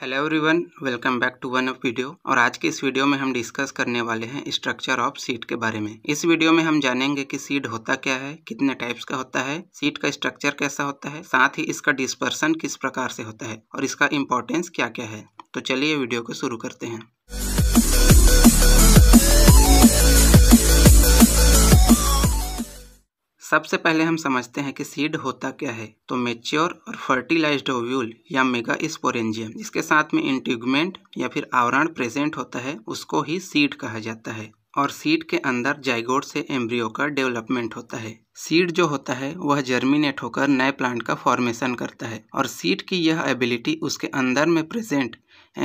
hello everyone welcome back to one of video और आज के इस वीडियो में हम डिस्कस करने वाले हैं स्ट्रक्चर ऑफ सीट के बारे में इस वीडियो में हम जानेंगे कि सीट होता क्या है कितने टाइप्स का होता है सीट का स्ट्रक्चर कैसा होता है साथ ही इसका डिस्पर्सन किस प्रकार से होता है और इसका इम्पोर्टेंस क्या क्या है तो चलिए वीडियो को शुरू करते हैं सबसे पहले हम समझते हैं कि सीड होता क्या है तो मेच्योर और फर्टिलाइज्ड ओव्यूल या मेगा स्पोरेंजियम इसके साथ में इंट्यूगमेंट या फिर आवरण प्रेजेंट होता है उसको ही सीड कहा जाता है और सीड के अंदर जाइगोड से एम्ब्रियो का डेवलपमेंट होता है सीड जो होता है वह जर्मिनेट होकर नए प्लांट का फॉर्मेशन करता है और सीड की यह एबिलिटी उसके अंदर में प्रेजेंट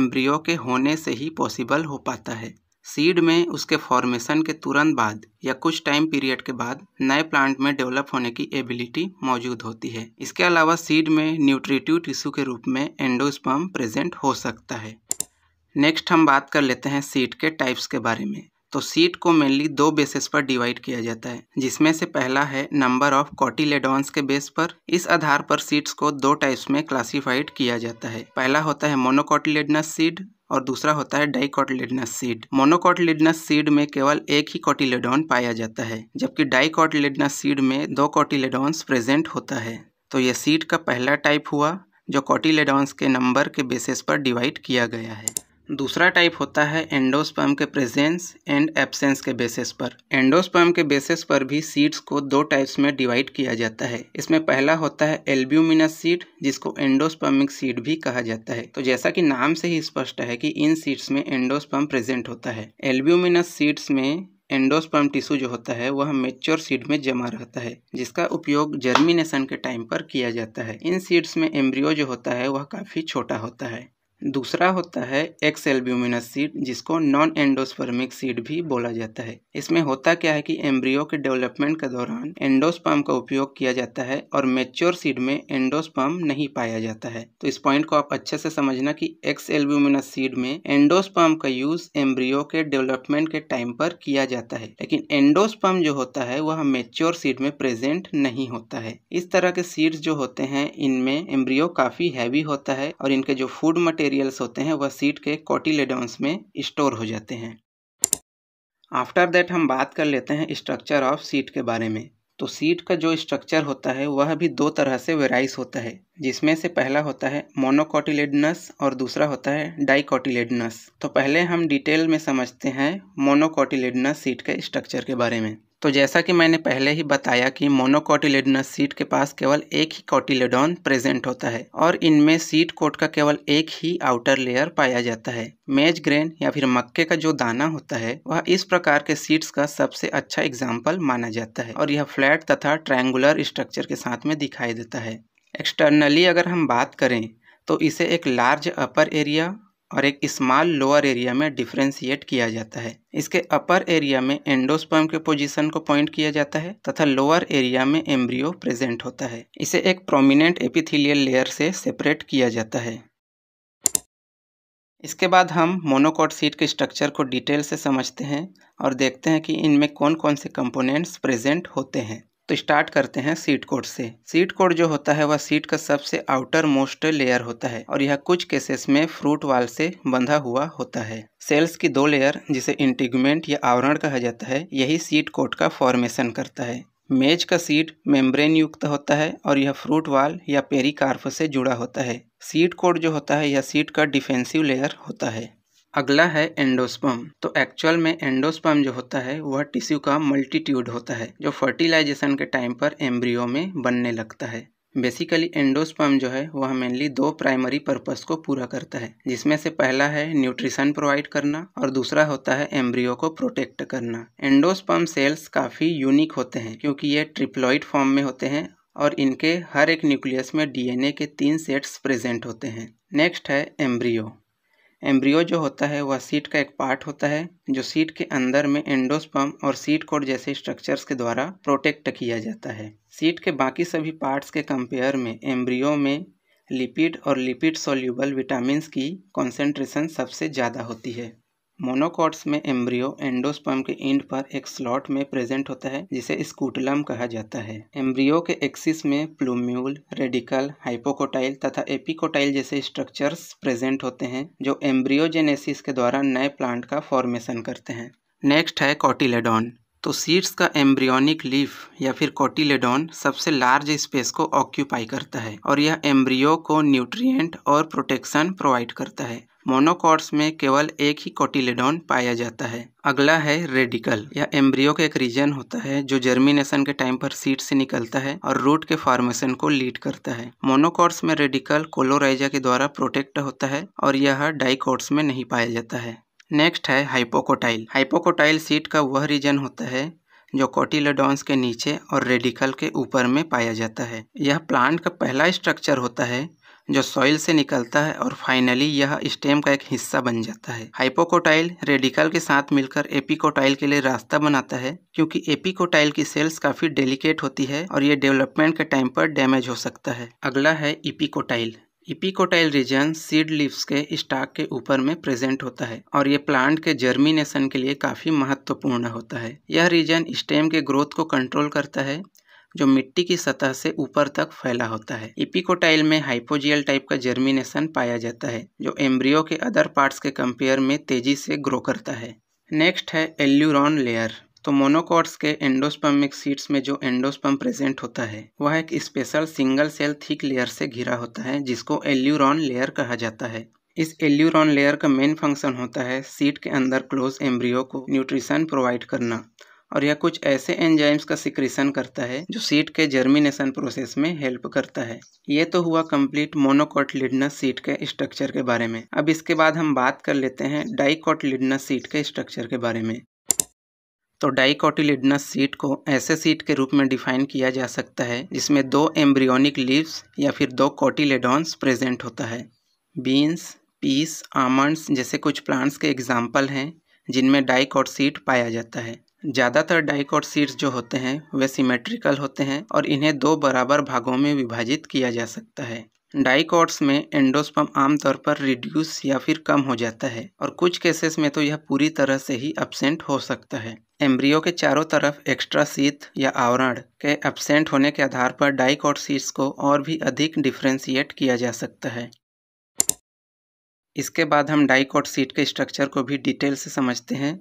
एम्ब्रियो के होने से ही पॉसिबल हो पाता है सीड में उसके फॉर्मेशन के तुरंत बाद या कुछ टाइम पीरियड के बाद नए प्लांट में डेवलप होने की एबिलिटी मौजूद होती है इसके अलावा सीड में न्यूट्रिटिव टिश्यू के रूप में एंडोस्पर्म प्रेजेंट हो सकता है नेक्स्ट हम बात कर लेते हैं सीड के टाइप्स के बारे में तो सीट को मेनली दो बेसिस पर डिवाइड किया जाता है जिसमें से पहला है नंबर ऑफ कॉटिलेडॉन्स के बेस पर इस आधार पर सीड्स को दो टाइप्स में क्लासिफाइड किया जाता है पहला होता है मोनोकॉटिलेडनस सीड और दूसरा होता है डाइकॉटलेडनस सीड मोनोकॉटलेडनस सीड में केवल एक ही कॉटिलेडॉन पाया जाता है जबकि डाइकॉटलेडनस सीड में दो कॉटिलेडॉन्स प्रेजेंट होता है तो ये सीड का पहला टाइप हुआ जो कॉटिलेडॉन्स के नंबर के बेसिस पर डिवाइड किया गया है दूसरा टाइप होता है एंडोस्पर्म के प्रेजेंस एंड एब्सेंस के बेसिस पर एंडोस्पर्म के बेसिस पर भी सीड्स को दो टाइप्स में डिवाइड किया जाता है इसमें पहला होता है एल्ब्यूमिनस सीड जिसको एंडोस्पर्मिक सीड भी कहा जाता है तो जैसा कि नाम से ही स्पष्ट है कि इन सीड्स में एंडोस्पर्म प्रेजेंट होता है एल्ब्यूमिनस सीड्स में एंडोस्पर्म टिश्यू जो होता है वह मेच्योर सीड में जमा रहता है जिसका उपयोग जर्मिनेशन के टाइम पर किया जाता है इन सीड्स में एम्ब्रियो जो होता है वह काफ़ी छोटा होता है दूसरा होता है एक्स एल्ब्यूमिनस सीड जिसको नॉन एंडोस्पर्मिक सीड भी बोला जाता है इसमें होता क्या है कि एम्ब्रियो के डेवलपमेंट के दौरान एंडोस्पर्म का उपयोग किया जाता है और मेच्योर सीड में एंडोस्पर्म नहीं पाया जाता है तो इस पॉइंट को आप अच्छे से समझना कि एक्स एल्ब्यूमिनस सीड में एंडोस्पर्म का यूज एम्ब्रियो के डेवलपमेंट के टाइम पर किया जाता है लेकिन एंडोस्पर्म जो होता है वह मेच्योर सीड में प्रेजेंट नहीं होता है इस तरह के सीड्स जो होते हैं इनमें एम्ब्रियो काफी हैवी होता है और इनके जो फूड मटेरियल मटेरियल्स होते हैं वह सीट के कॉटिलेडोन्स में स्टोर हो जाते हैं आफ्टर दैट हम बात कर लेते हैं स्ट्रक्चर ऑफ सीट के बारे में तो सीट का जो स्ट्रक्चर होता है वह भी दो तरह से वेराइस होता है जिसमें से पहला होता है मोनोकोटिलेडनस और दूसरा होता है डाइकोटिलेडनस तो पहले हम डिटेल में समझते हैं मोनोकॉटिलेडनस सीट के स्ट्रक्चर के बारे में तो जैसा कि मैंने पहले ही बताया कि मोनोकोटिलेडनस सीट के पास केवल एक ही कोटिलेडॉन प्रेजेंट होता है और इनमें सीट कोट का केवल एक ही आउटर लेयर पाया जाता है मेज ग्रेन या फिर मक्के का जो दाना होता है वह इस प्रकार के सीट्स का सबसे अच्छा एग्जाम्पल माना जाता है और यह फ्लैट तथा ट्रायंगुलर स्ट्रक्चर के साथ में दिखाई देता है एक्सटर्नली अगर हम बात करें तो इसे एक लार्ज अपर एरिया और एक स्मॉल लोअर एरिया में डिफ्रेंशिएट किया जाता है इसके अपर एरिया में एंडोस्पर्म के पोजीशन को पॉइंट किया जाता है तथा लोअर एरिया में एम्ब्रियो प्रेजेंट होता है इसे एक प्रोमिनेंट एपिथिलियल लेयर से सेपरेट किया जाता है इसके बाद हम मोनोकोट सीट के स्ट्रक्चर को डिटेल से समझते हैं और देखते हैं कि इनमें कौन कौन से कंपोनेंट्स प्रेजेंट होते हैं तो स्टार्ट करते हैं सीट कोड से सीट कोड जो होता है वह सीट का सबसे आउटर मोस्ट लेयर होता है और यह कुछ केसेस में फ्रूट वाल से बंधा हुआ होता है सेल्स की दो लेयर जिसे इंटीगमेंट या आवरण कहा जाता है यही सीट कोट का फॉर्मेशन करता है मेज का सीट मेम्ब्रेन युक्त होता है और यह फ्रूट वाल या पेरी से जुड़ा होता है सीट कोड जो होता है यह सीट का डिफेंसिव लेयर होता है अगला है एंडोस्पम तो एक्चुअल में एंडोस्पम जो होता है वह टिश्यू का मल्टीट्यूड होता है जो फर्टिलाइजेशन के टाइम पर एम्ब्रियो में बनने लगता है बेसिकली एंडोस्पर्म जो है वह मेनली दो प्राइमरी पर्पस को पूरा करता है जिसमें से पहला है न्यूट्रिशन प्रोवाइड करना और दूसरा होता है एम्ब्रियो को प्रोटेक्ट करना एंडोस्पर्म सेल्स काफ़ी यूनिक होते हैं क्योंकि ये ट्रिप्लॉइड फॉर्म में होते हैं और इनके हर एक न्यूक्लियस में डीएनए के तीन सेट्स प्रेजेंट होते हैं नेक्स्ट है एम्ब्रियो एम्ब्रियो जो होता है वह सीट का एक पार्ट होता है जो सीट के अंदर में एंडोस्पम और सीट कोड जैसे स्ट्रक्चर्स के द्वारा प्रोटेक्ट किया जाता है सीट के बाकी सभी पार्ट्स के कंपेयर में एम्ब्रियो में लिपिड और लिपिड सोल्यूबल विटामिन की कॉन्सेंट्रेशन सबसे ज़्यादा होती है मोनोकॉट्स में एम्ब्रियो एंडोस्पर्म के इंड पर एक स्लॉट में प्रेजेंट होता है जिसे स्कूटलम कहा जाता है एम्ब्रियो के एक्सिस में प्लूम्यूल रेडिकल हाइपोकोटाइल तथा एपिकोटाइल जैसे स्ट्रक्चर्स प्रेजेंट होते हैं जो एम्ब्रियोजेनेसिस के द्वारा नए प्लांट का फॉर्मेशन करते हैं नेक्स्ट है कॉटिलेडॉन तो सीड्स का एम्ब्रियोनिक लीफ या फिर कोटिलेडॉन सबसे लार्ज स्पेस को ऑक्यूपाई करता है और यह एम्ब्रियो को न्यूट्रिएंट और प्रोटेक्शन प्रोवाइड करता है मोनोकॉर्ड्स में केवल एक ही कोटिलेडॉन पाया जाता है अगला है रेडिकल यह एम्ब्रियो का एक रीजन होता है जो जर्मिनेशन के टाइम पर सीड से निकलता है और रूट के फॉर्मेशन को लीड करता है मोनोकॉर्ड्स में रेडिकल कोलोराइजा के द्वारा प्रोटेक्ट होता है और यह डाइकॉट्स में नहीं पाया जाता है नेक्स्ट है हाइपोकोटाइल हाइपोकोटाइल सीट का वह रीजन होता है जो कोटिलेडॉन्स के नीचे और रेडिकल के ऊपर में पाया जाता है यह प्लांट का पहला स्ट्रक्चर होता है जो सॉइल से निकलता है और फाइनली यह स्टेम का एक हिस्सा बन जाता है हाइपोकोटाइल रेडिकल के साथ मिलकर एपिकोटाइल के लिए रास्ता बनाता है क्योंकि एपिकोटाइल की सेल्स काफी डेलिकेट होती है और ये डेवलपमेंट के टाइम पर डैमेज हो सकता है अगला है epicotyl epicotyl region seed leaves के स्टाक के ऊपर में प्रेजेंट होता है और ये प्लांट के जर्मिनेशन के लिए काफ़ी महत्वपूर्ण होता है यह रीजन स्टेम के ग्रोथ को कंट्रोल करता है जो मिट्टी की सतह से ऊपर तक फैला होता है इपिकोटाइल में हाइपोजियल टाइप का जर्मिनेशन पाया जाता है जो एम्ब्रियो के अदर पार्ट्स के कंपेयर में तेजी से ग्रो करता है नेक्स्ट है एल्यूरॉन लेयर तो मोनोकॉट्स के एंडोस्पमिक सीड्स में जो एंडोस्पम प्रेजेंट होता है वह एक special single cell thick layer से घिरा होता है जिसको एल्यूरॉन लेयर कहा जाता है इस एल्यूरॉन लेयर का मेन फंक्शन होता है सीड के अंदर क्लोज एम्ब्रियो को न्यूट्रिशन प्रोवाइड करना और यह कुछ ऐसे एंजाइम्स का सिक्रेशन करता है जो सीट के जर्मिनेशन प्रोसेस में हेल्प करता है ये तो हुआ कंप्लीट मोनोकोटलिडनस सीट के स्ट्रक्चर के बारे में अब इसके बाद हम बात कर लेते हैं डाइकोटलिडनस सीट के स्ट्रक्चर के बारे में तो डाइकोटिलिडनस सीट को ऐसे सीट के रूप में डिफाइन किया जा सकता है जिसमें दो एम्ब्रियोनिक लीव्स या फिर दो कॉटिलेडॉन्स प्रेजेंट होता है बीन्स पीस आमंड्स जैसे कुछ प्लांट्स के एग्जाम्पल हैं जिनमें डाइकॉट सीट पाया जाता है ज़्यादातर डाइकोट सीड्स जो होते हैं वे सिमेट्रिकल होते हैं और इन्हें दो बराबर भागों में विभाजित किया जा सकता है डाइकोट्स में एंडोस्पम आमतौर पर रिड्यूस या फिर कम हो जाता है और कुछ केसेस में तो यह पूरी तरह से ही अपसेंट हो सकता है एम्ब्रियो के चारों तरफ एक्स्ट्रा सीत या आवरण के एब्सेंट होने के आधार पर डाइकोट सीट्स को और भी अधिक डिफ्रेंशिएट किया जा सकता है इसके बाद हम डाइकोट सीट के स्ट्रक्चर को भी डिटेल से समझते हैं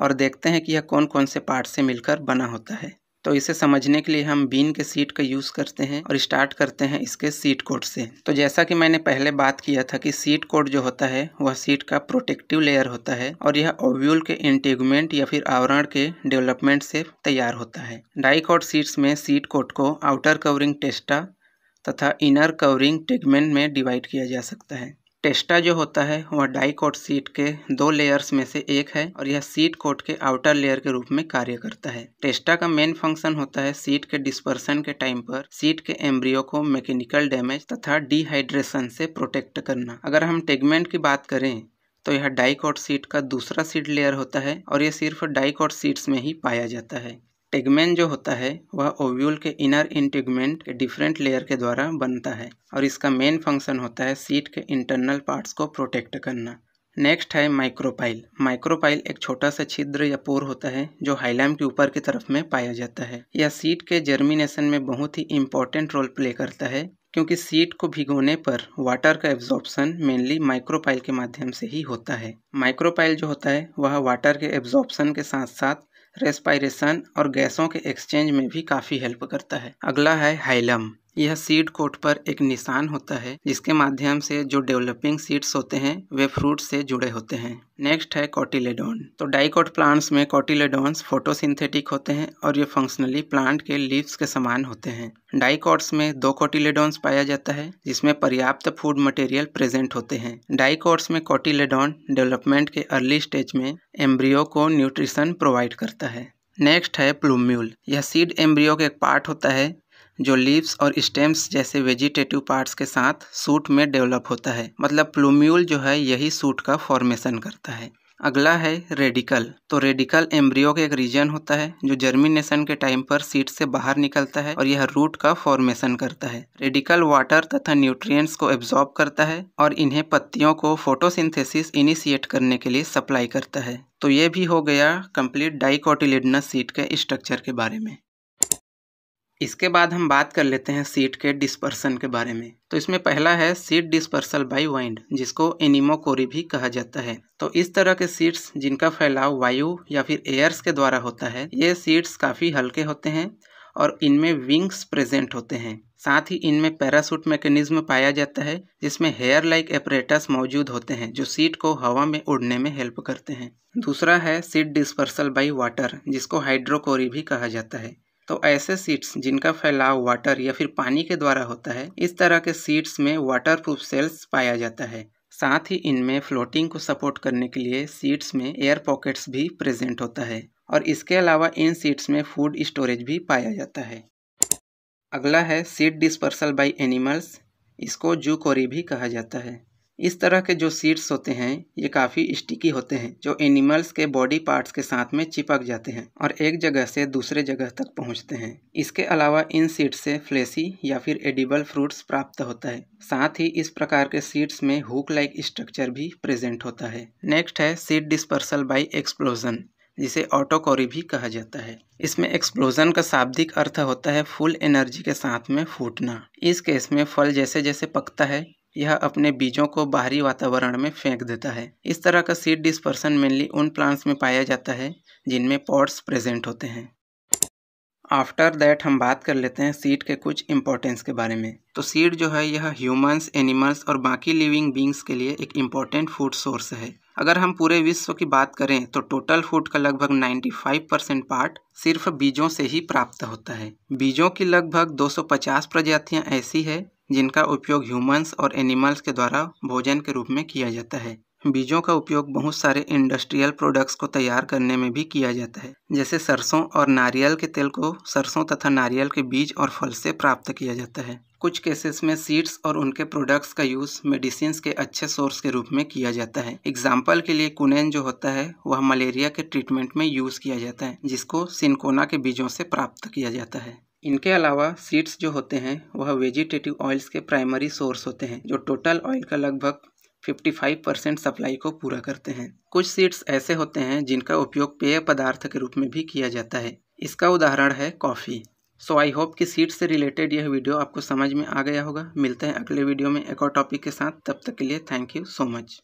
और देखते हैं कि यह कौन कौन से पार्ट से मिलकर बना होता है तो इसे समझने के लिए हम बीन के सीट का यूज़ करते हैं और स्टार्ट करते हैं इसके सीट कोट से तो जैसा कि मैंने पहले बात किया था कि सीट कोट जो होता है वह सीट का प्रोटेक्टिव लेयर होता है और यह ओव्यूल के इंटेगमेंट या फिर आवरण के डेवलपमेंट से तैयार होता है डाइकोट सीट्स में सीट कोट को आउटर कवरिंग टेस्टा तथा इनर कवरिंग टेगमेंट में डिवाइड किया जा सकता है टेस्टा जो होता है वह डाई कोट सीट के दो लेयर्स में से एक है और यह सीट कोट के आउटर लेयर के रूप में कार्य करता है टेस्टा का मेन फंक्शन होता है सीट के डिस्पर्सन के टाइम पर सीट के एम्ब्रियो को मैकेनिकल डैमेज तथा डिहाइड्रेशन से प्रोटेक्ट करना अगर हम टेगमेंट की बात करें तो यह डाइकॉट सीट का दूसरा सीट लेयर होता है और यह सिर्फ डाइकॉट सीट्स में ही पाया जाता है टेगमेंट जो होता है वह ओव्यूल के इनर इंटेगमेंट के डिफरेंट लेयर के द्वारा बनता है और इसका मेन फंक्शन होता है सीट के इंटरनल पार्ट्स को प्रोटेक्ट करना नेक्स्ट है माइक्रोपाइल माइक्रोपाइल एक छोटा सा छिद्र या पोर होता है जो हाइलैम के ऊपर की तरफ में पाया जाता है यह सीट के जर्मिनेशन में बहुत ही इंपॉर्टेंट रोल प्ले करता है क्योंकि सीट को भिगोने पर वाटर का एब्जॉर्प्शन मेनली माइक्रोपाइल के माध्यम से ही होता है माइक्रोपाइल जो होता है वह वाटर के एब्जॉर्प्शन के साथ साथ रेस्पायरेशन और गैसों के एक्सचेंज में भी काफ़ी हेल्प करता है अगला है हाइलम यह सीड कोट पर एक निशान होता है जिसके माध्यम से जो डेवलपिंग सीड्स होते हैं वे फ्रूट से जुड़े होते हैं नेक्स्ट है कॉटिलेडोन तो डाइकोट प्लांट्स में कॉटिलेडोन्स फोटोसिंथेटिक होते हैं और ये फंक्शनली प्लांट के लीव्स के समान होते हैं डाइकोट्स में दो कॉटिलेडोन्स पाया जाता है जिसमें पर्याप्त फूड मटेरियल प्रेजेंट होते हैं डाइकोट्स में कॉटिलेडोन डेवलपमेंट के अर्ली स्टेज में एम्ब्रियो को न्यूट्रिशन प्रोवाइड करता है नेक्स्ट है प्लूम्यूल यह सीड एम्ब्रियो का एक पार्ट होता है जो लीव्स और स्टेम्स जैसे वेजिटेटिव पार्ट्स के साथ सूट में डेवलप होता है मतलब प्लूम्यूल जो है यही सूट का फॉर्मेशन करता है अगला है रेडिकल तो रेडिकल एम्ब्रियो का एक रीजन होता है जो जर्मिनेशन के टाइम पर सीट से बाहर निकलता है और यह रूट का फॉर्मेशन करता है रेडिकल वाटर तथा न्यूट्रिएंट्स को एब्जॉर्ब करता है और इन्हें पत्तियों को फोटोसिंथेसिस इनिशिएट करने के लिए सप्लाई करता है तो ये भी हो गया कंप्लीट डाइकोटिलिडनस सीट के स्ट्रक्चर के बारे में इसके बाद हम बात कर लेते हैं सीट के डिस्पर्सन के बारे में तो इसमें पहला है सीट डिस्पर्सल बाय वाइंड जिसको एनिमोकोरी भी कहा जाता है तो इस तरह के सीट्स जिनका फैलाव वायु या फिर एयर्स के द्वारा होता है ये सीट्स काफ़ी हल्के होते हैं और इनमें विंग्स प्रेजेंट होते हैं साथ ही इनमें पैरासूट मैकेनिज्म पाया जाता है जिसमें हेयर लाइक एपरेटस मौजूद होते हैं जो सीट को हवा में उड़ने में हेल्प करते हैं दूसरा है सीट डिस्पर्सल बाई वाटर जिसको हाइड्रोकोरी भी कहा जाता है तो ऐसे सीट्स जिनका फैलाव वाटर या फिर पानी के द्वारा होता है इस तरह के सीट्स में वाटर प्रूफ सेल्स पाया जाता है साथ ही इनमें फ्लोटिंग को सपोर्ट करने के लिए सीट्स में एयर पॉकेट्स भी प्रेजेंट होता है और इसके अलावा इन सीट्स में फूड स्टोरेज भी पाया जाता है अगला है सीट डिस्पर्सल बाय एनिमल्स इसको जू भी कहा जाता है इस तरह के जो सीड्स होते हैं ये काफ़ी स्टिकी होते हैं जो एनिमल्स के बॉडी पार्ट्स के साथ में चिपक जाते हैं और एक जगह से दूसरे जगह तक पहुंचते हैं इसके अलावा इन सीड्स से फ्लेसी या फिर एडिबल फ्रूट्स प्राप्त होता है साथ ही इस प्रकार के सीड्स में हुक लाइक स्ट्रक्चर भी प्रेजेंट होता है नेक्स्ट है सीड डिस्पर्सल बाई एक्सप्लोजन जिसे ऑटोकोरी भी कहा जाता है इसमें एक्सप्लोजन का शाब्दिक अर्थ होता है फुल एनर्जी के साथ में फूटना इस केस में फल जैसे जैसे पकता है यह अपने बीजों को बाहरी वातावरण में फेंक देता है इस तरह का सीड डिस्पर्सन मेनली उन प्लांट्स में पाया जाता है जिनमें पॉट्स प्रेजेंट होते हैं आफ्टर दैट हम बात कर लेते हैं सीड के कुछ इम्पोर्टेंस के बारे में तो सीड जो है यह ह्यूमंस एनिमल्स और बाकी लिविंग बींग्स के लिए एक इम्पॉर्टेंट फूड सोर्स है अगर हम पूरे विश्व की बात करें तो टोटल फूड का लगभग 95 परसेंट पार्ट सिर्फ बीजों से ही प्राप्त होता है बीजों की लगभग 250 प्रजातियां ऐसी है जिनका उपयोग ह्यूमंस और एनिमल्स के द्वारा भोजन के रूप में किया जाता है बीजों का उपयोग बहुत सारे इंडस्ट्रियल प्रोडक्ट्स को तैयार करने में भी किया जाता है जैसे सरसों और नारियल के तेल को सरसों तथा नारियल के बीज और फल से प्राप्त किया जाता है कुछ केसेस में सीड्स और उनके प्रोडक्ट्स का यूज़ मेडिसिन के अच्छे सोर्स के रूप में किया जाता है एग्जाम्पल के लिए कुनेन जो होता है वह मलेरिया के ट्रीटमेंट में यूज़ किया जाता है जिसको सिनकोना के बीजों से प्राप्त किया जाता है इनके अलावा सीड्स जो होते हैं वह वेजिटेटिव ऑयल्स के प्राइमरी सोर्स होते हैं जो टोटल ऑयल का लगभग 55 परसेंट सप्लाई को पूरा करते हैं कुछ सीड्स ऐसे होते हैं जिनका उपयोग पेय पदार्थ के रूप में भी किया जाता है इसका उदाहरण है कॉफ़ी सो आई होप कि सीड्स से रिलेटेड यह वीडियो आपको समझ में आ गया होगा मिलते हैं अगले वीडियो में एक और टॉपिक के साथ तब तक के लिए थैंक यू सो मच